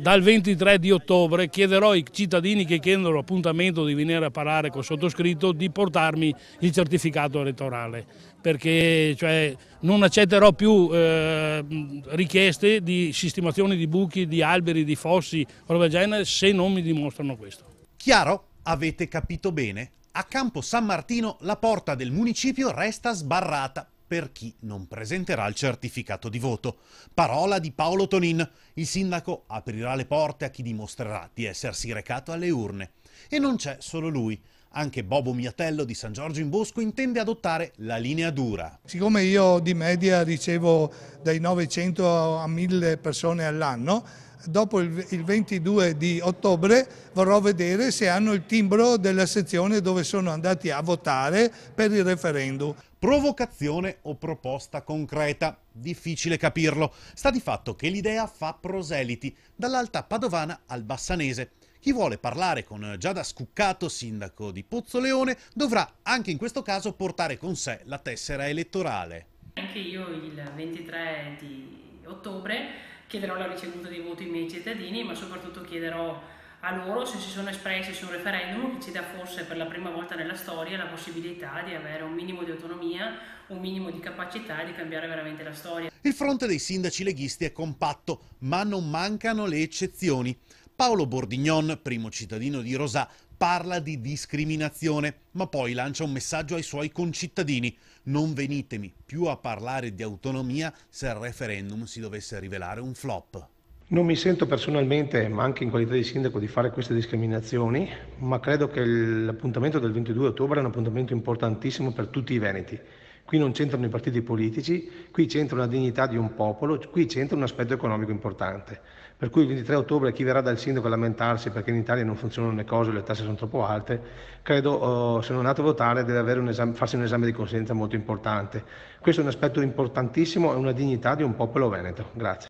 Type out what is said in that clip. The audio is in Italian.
dal 23 di ottobre chiederò ai cittadini che chiedono l'appuntamento di venire a parlare col sottoscritto di portarmi il certificato elettorale perché cioè, non accetterò più eh, richieste di sistemazione di buchi, di alberi, di fossi o roba del genere se non mi dimostrano questo. Chiaro? Avete capito bene? A Campo San Martino la porta del municipio resta sbarrata per chi non presenterà il certificato di voto. Parola di Paolo Tonin. Il sindaco aprirà le porte a chi dimostrerà di essersi recato alle urne. E non c'è solo lui. Anche Bobo Miatello di San Giorgio in Bosco intende adottare la linea dura. Siccome io di media ricevo dai 900 a 1000 persone all'anno, dopo il 22 di ottobre vorrò vedere se hanno il timbro della sezione dove sono andati a votare per il referendum. Provocazione o proposta concreta? Difficile capirlo. Sta di fatto che l'idea fa proseliti, dall'alta padovana al bassanese chi vuole parlare con eh, Giada Scuccato, sindaco di Pozzoleone, dovrà anche in questo caso portare con sé la tessera elettorale. Anche io il 23 di ottobre chiederò la ricevuta dei voti ai miei cittadini, ma soprattutto chiederò a loro se si sono espressi su un referendum che ci dà forse per la prima volta nella storia la possibilità di avere un minimo di autonomia, un minimo di capacità di cambiare veramente la storia. Il fronte dei sindaci leghisti è compatto, ma non mancano le eccezioni. Paolo Bordignon, primo cittadino di Rosà, parla di discriminazione, ma poi lancia un messaggio ai suoi concittadini. Non venitemi più a parlare di autonomia se il referendum si dovesse rivelare un flop. Non mi sento personalmente, ma anche in qualità di sindaco, di fare queste discriminazioni, ma credo che l'appuntamento del 22 ottobre è un appuntamento importantissimo per tutti i veneti. Qui non c'entrano i partiti politici, qui c'entra la dignità di un popolo, qui c'entra un aspetto economico importante. Per cui il 23 ottobre chi verrà dal sindaco a lamentarsi perché in Italia non funzionano le cose, le tasse sono troppo alte, credo eh, se non è andato a votare deve un esame, farsi un esame di coscienza molto importante. Questo è un aspetto importantissimo è una dignità di un popolo veneto. Grazie.